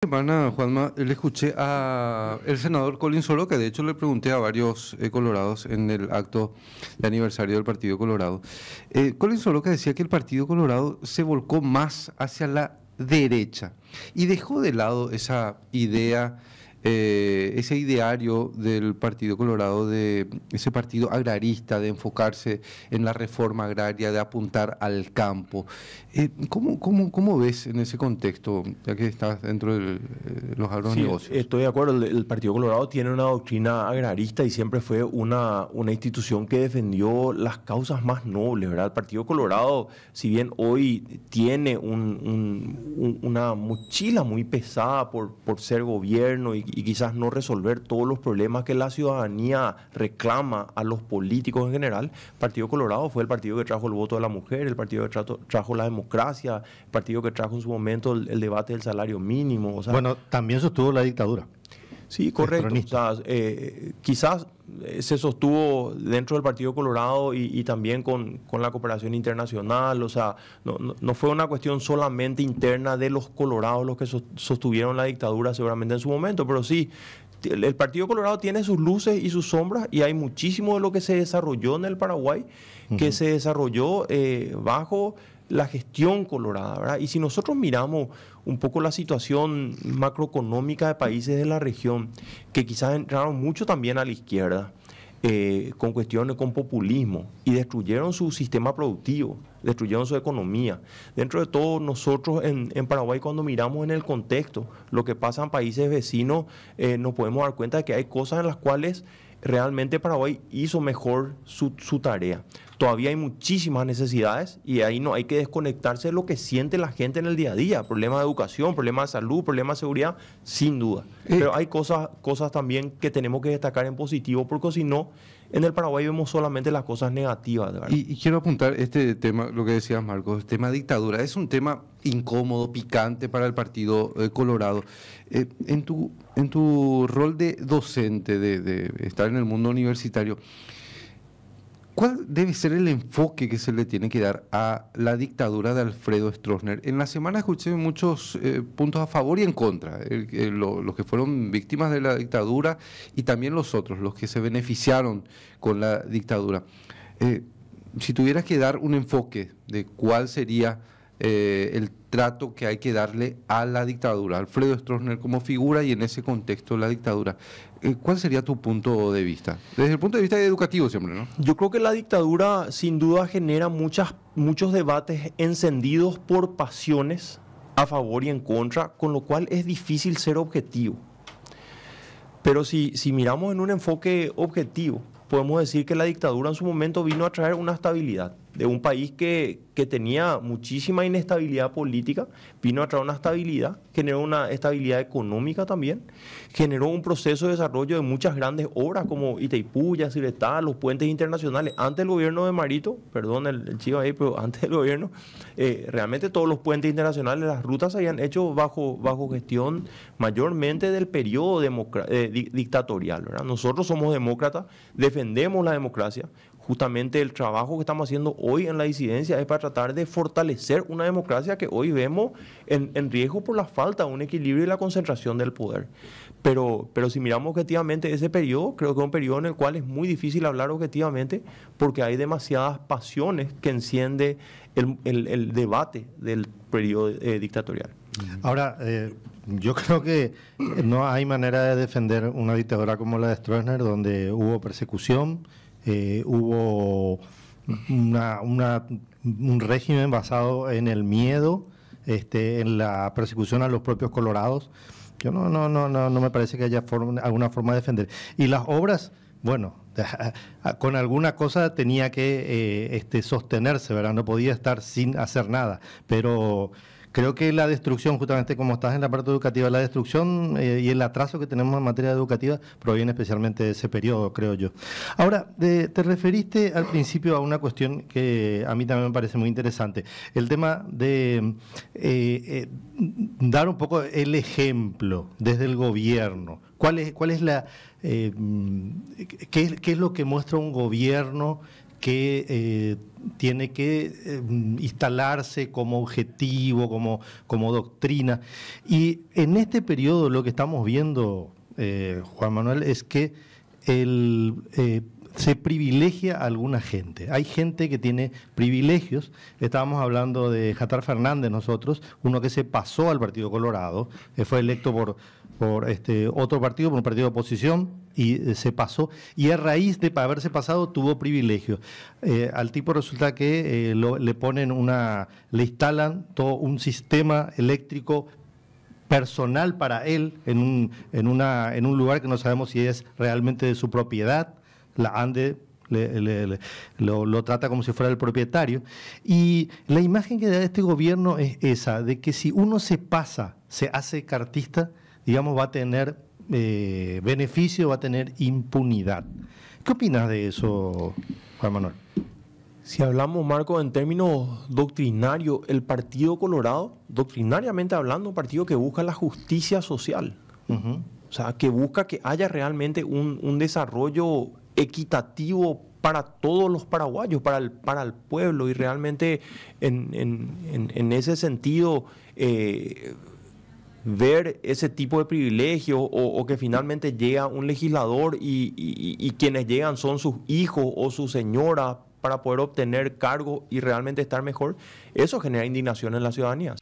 semana, Juanma, le escuché a el senador Colin que de hecho le pregunté a varios eh, colorados en el acto de aniversario del Partido Colorado. Eh, Colin que decía que el Partido Colorado se volcó más hacia la derecha y dejó de lado esa idea eh, ese ideario del Partido Colorado, de ese partido agrarista, de enfocarse en la reforma agraria, de apuntar al campo. Eh, ¿cómo, ves en ese contexto, ya que estás dentro de eh, los agronegocios? Sí, estoy de acuerdo, el, Partido Colorado tiene una doctrina agrarista y siempre fue una, una institución que defendió las causas más nobles, ¿verdad? El Partido Colorado, si bien hoy tiene una mochila muy pesada por, por ser gobierno y y quizás no resolver todos los problemas que la ciudadanía reclama a los políticos en general, Partido Colorado fue el partido que trajo el voto de la mujer, el partido que trajo, la democracia, el partido que trajo en su momento el, debate del salario mínimo. bueno, también sostuvo la dictadura. Sí, correcto. Eh, quizás se sostuvo dentro del Partido Colorado y, también con, la cooperación internacional, o sea, no, no, fue una cuestión solamente interna de los colorados los que sostuvieron la dictadura seguramente en su momento, pero sí, el Partido Colorado tiene sus luces y sus sombras y hay muchísimo de lo que se desarrolló en el Paraguay que se desarrolló eh, bajo la gestión colorada. ¿verdad? Y si nosotros miramos un poco la situación macroeconómica de países de la región, que quizás entraron mucho también a la izquierda, eh, con cuestiones, con populismo, y destruyeron su sistema productivo, destruyeron su economía. Dentro de todo, nosotros en, Paraguay, cuando miramos en el contexto lo que pasa en países vecinos, eh, nos podemos dar cuenta de que hay cosas en las cuales realmente Paraguay hizo mejor su, tarea. Todavía hay muchísimas necesidades y ahí no hay que desconectarse de lo que siente la gente en el día a día, problemas de educación, problemas de salud, problemas de seguridad, sin duda. Pero hay cosas, cosas también que tenemos que destacar en positivo, porque si no, en el Paraguay vemos solamente las cosas negativas. Y, quiero apuntar este tema, lo que decías Marcos, tema dictadura, es un tema incómodo, picante para el Partido eh, Colorado. Eh, en, tu, en tu rol de docente, de, de estar en el mundo universitario, ¿Cuál debe ser el enfoque que se le tiene que dar a la dictadura de Alfredo Stroessner? En la semana escuché muchos eh, puntos a favor y en contra, eh, eh, los que fueron víctimas de la dictadura y también los otros, los que se beneficiaron con la dictadura. si tuvieras que dar un enfoque de cuál sería eh, el trato que hay que darle a la dictadura, Alfredo Stroessner como figura y en ese contexto la dictadura. Eh, ¿Cuál sería tu punto de vista? Desde el punto de vista educativo siempre, ¿no? Yo creo que la dictadura sin duda genera muchas, muchos debates encendidos por pasiones a favor y en contra, con lo cual es difícil ser objetivo. Pero si miramos en un enfoque objetivo, podemos decir que la dictadura en su momento vino a traer una estabilidad de un país que, tenía muchísima inestabilidad política, vino a traer una estabilidad, generó una estabilidad económica también, generó un proceso de desarrollo de muchas grandes obras como Itaipuya, está los puentes internacionales. Antes del gobierno de Marito, perdón el, chivo ahí, pero antes del gobierno, eh, realmente todos los puentes internacionales, las rutas se habían hecho bajo, bajo gestión mayormente del periodo eh, dictatorial. Nosotros somos demócratas, defendemos la democracia, justamente el trabajo que estamos haciendo hoy en la disidencia es para tratar de fortalecer una democracia que hoy vemos en, en riesgo por la falta de un equilibrio y la concentración del poder. Pero, pero si miramos objetivamente ese periodo, creo que es un periodo en el cual es muy difícil hablar objetivamente porque hay demasiadas pasiones que enciende el, el, debate del periodo eh, dictatorial. Ahora, eh, yo creo que no hay manera de defender una dictadura como la de Stroessner, donde hubo persecución, eh, hubo una, un régimen basado en el miedo, este, en la persecución a los propios colorados. Yo no, no, no, no, no me parece que haya forma, alguna forma de defender. Y las obras, bueno, con alguna cosa tenía que eh, este, sostenerse, ¿verdad? No podía estar sin hacer nada. Pero Creo que la destrucción, justamente como estás en la parte educativa, la destrucción eh, y el atraso que tenemos en materia educativa proviene especialmente de ese periodo, creo yo. Ahora, eh, te referiste al principio a una cuestión que a mí también me parece muy interesante, el tema de eh, dar un poco el ejemplo desde el gobierno. ¿Cuál es, cuál es la, qué, qué es lo que muestra un gobierno que eh, tiene que em, instalarse como objetivo, como, como doctrina. Y en este periodo lo que estamos viendo, eh, Juan Manuel, es que eh, se privilegia a alguna gente. Hay gente que tiene privilegios. Estábamos hablando de Jatar Fernández nosotros, uno que se pasó al Partido Colorado, fue electo por por este, otro partido, por un partido de oposición, y eh, se pasó. Y a raíz de haberse pasado tuvo privilegio. Eh, al tipo resulta que eh, le ponen una, le instalan todo un sistema eléctrico personal para él en un, en una, en un lugar que no sabemos si es realmente de su propiedad. La ANDE lo, lo, trata como si fuera el propietario. Y la imagen que da este gobierno es esa, de que si uno se pasa, se hace cartista, digamos, va a tener eh, beneficio, va a tener impunidad. ¿Qué opinas de eso, Juan Manuel? Si hablamos, Marco, en términos doctrinarios, el Partido Colorado, doctrinariamente hablando, un partido que busca la justicia social. O sea, que busca que haya realmente un, desarrollo equitativo para todos los paraguayos, para el, para el pueblo. Y realmente en, ese sentido... Eh, ver ese tipo de privilegio o, que finalmente llega un legislador y, y, quienes llegan son sus hijos o su señora para poder obtener cargo y realmente estar mejor, eso genera indignación en la ciudadanía.